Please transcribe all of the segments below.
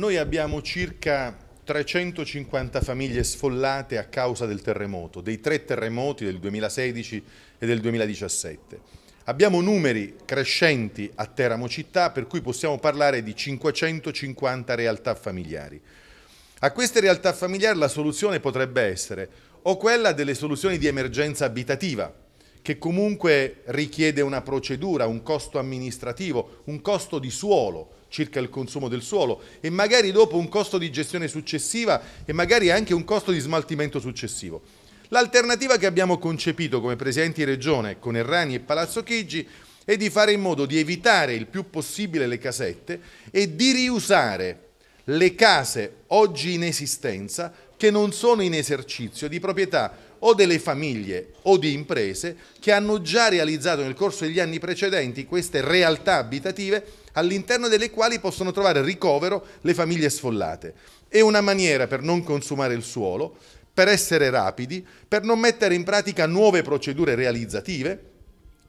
Noi abbiamo circa 350 famiglie sfollate a causa del terremoto, dei tre terremoti del 2016 e del 2017. Abbiamo numeri crescenti a Teramo città per cui possiamo parlare di 550 realtà familiari. A queste realtà familiari la soluzione potrebbe essere o quella delle soluzioni di emergenza abitativa, che comunque richiede una procedura, un costo amministrativo, un costo di suolo circa il consumo del suolo e magari dopo un costo di gestione successiva e magari anche un costo di smaltimento successivo. L'alternativa che abbiamo concepito come Presidenti Regione con Errani e Palazzo Chigi è di fare in modo di evitare il più possibile le casette e di riusare le case oggi in esistenza che non sono in esercizio di proprietà o delle famiglie o di imprese che hanno già realizzato nel corso degli anni precedenti queste realtà abitative all'interno delle quali possono trovare ricovero le famiglie sfollate. È una maniera per non consumare il suolo, per essere rapidi, per non mettere in pratica nuove procedure realizzative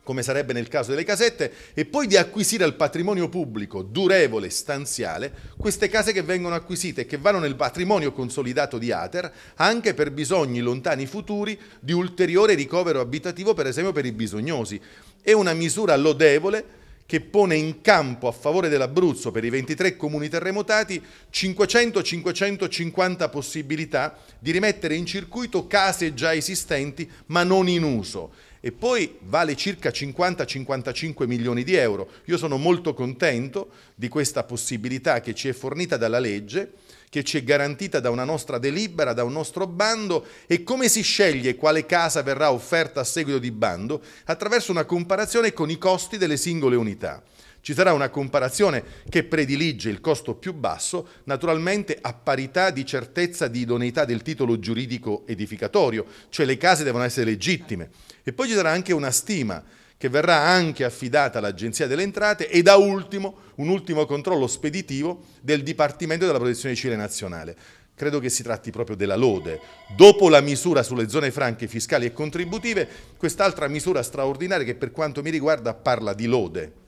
come sarebbe nel caso delle casette, e poi di acquisire al patrimonio pubblico durevole, stanziale, queste case che vengono acquisite e che vanno nel patrimonio consolidato di Ater, anche per bisogni lontani futuri di ulteriore ricovero abitativo, per esempio per i bisognosi. È una misura lodevole che pone in campo a favore dell'Abruzzo per i 23 comuni terremotati 500-550 possibilità di rimettere in circuito case già esistenti ma non in uso e poi vale circa 50-55 milioni di euro. Io sono molto contento di questa possibilità che ci è fornita dalla legge, che ci è garantita da una nostra delibera, da un nostro bando e come si sceglie quale casa verrà offerta a seguito di bando? Attraverso una comparazione con i costi delle singole unità. Ci sarà una comparazione che predilige il costo più basso, naturalmente a parità di certezza di idoneità del titolo giuridico edificatorio, cioè le case devono essere legittime. E poi ci sarà anche una stima che verrà anche affidata all'Agenzia delle Entrate e da ultimo un ultimo controllo speditivo del Dipartimento della Protezione Civile Nazionale. Credo che si tratti proprio della lode. Dopo la misura sulle zone franche fiscali e contributive, quest'altra misura straordinaria che per quanto mi riguarda parla di lode.